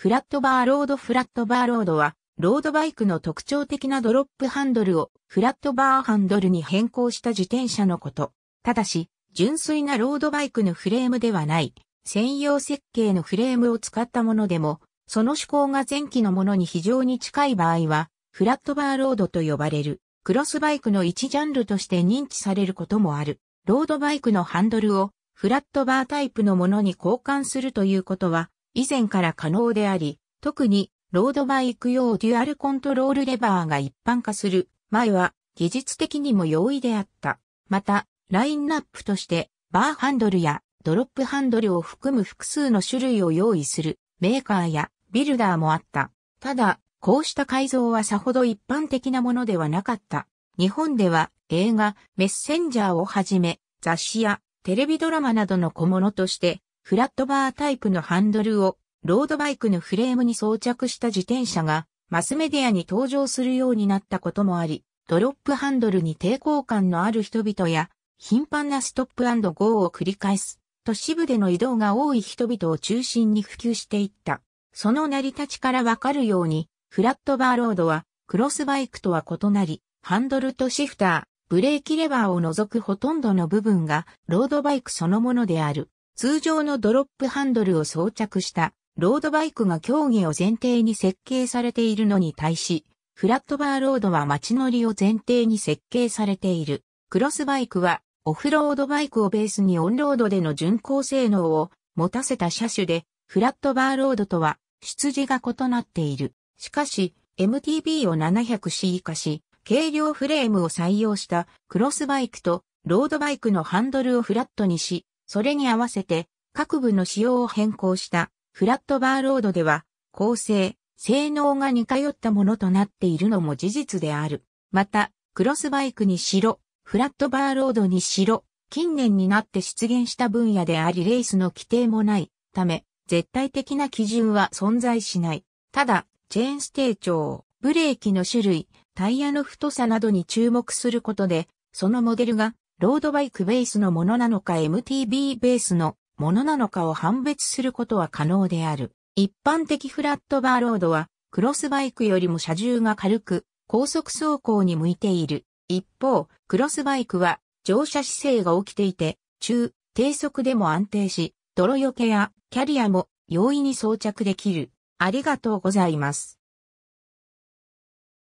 フラットバーロードフラットバーロードは、ロードバイクの特徴的なドロップハンドルをフラットバーハンドルに変更した自転車のこと。ただし、純粋なロードバイクのフレームではない、専用設計のフレームを使ったものでも、その趣向が前期のものに非常に近い場合は、フラットバーロードと呼ばれる、クロスバイクの一ジャンルとして認知されることもある。ロードバイクのハンドルをフラットバータイプのものに交換するということは、以前から可能であり、特にロードバイク用デュアルコントロールレバーが一般化する前は技術的にも容易であった。また、ラインナップとしてバーハンドルやドロップハンドルを含む複数の種類を用意するメーカーやビルダーもあった。ただ、こうした改造はさほど一般的なものではなかった。日本では映画、メッセンジャーをはじめ、雑誌やテレビドラマなどの小物としてフラットバータイプのハンドルをロードバイクのフレームに装着した自転車がマスメディアに登場するようになったこともあり、ドロップハンドルに抵抗感のある人々や、頻繁なストップゴーを繰り返す、都市部での移動が多い人々を中心に普及していった。その成り立ちからわかるように、フラットバーロードは、クロスバイクとは異なり、ハンドルとシフター、ブレーキレバーを除くほとんどの部分が、ロードバイクそのものである。通常のドロップハンドルを装着したロードバイクが競技を前提に設計されているのに対し、フラットバーロードは街乗りを前提に設計されている。クロスバイクはオフロードバイクをベースにオンロードでの巡航性能を持たせた車種で、フラットバーロードとは出自が異なっている。しかし、MTB を 700C 化し、軽量フレームを採用したクロスバイクとロードバイクのハンドルをフラットにし、それに合わせて各部の仕様を変更したフラットバーロードでは構成、性能が似通ったものとなっているのも事実である。また、クロスバイクにしろ、フラットバーロードにしろ、近年になって出現した分野でありレースの規定もないため、絶対的な基準は存在しない。ただ、チェーンステー長、ブレーキの種類、タイヤの太さなどに注目することで、そのモデルがロードバイクベースのものなのか MTB ベースのものなのかを判別することは可能である。一般的フラットバーロードは、クロスバイクよりも車重が軽く、高速走行に向いている。一方、クロスバイクは、乗車姿勢が起きていて、中、低速でも安定し、泥除けやキャリアも容易に装着できる。ありがとうございます。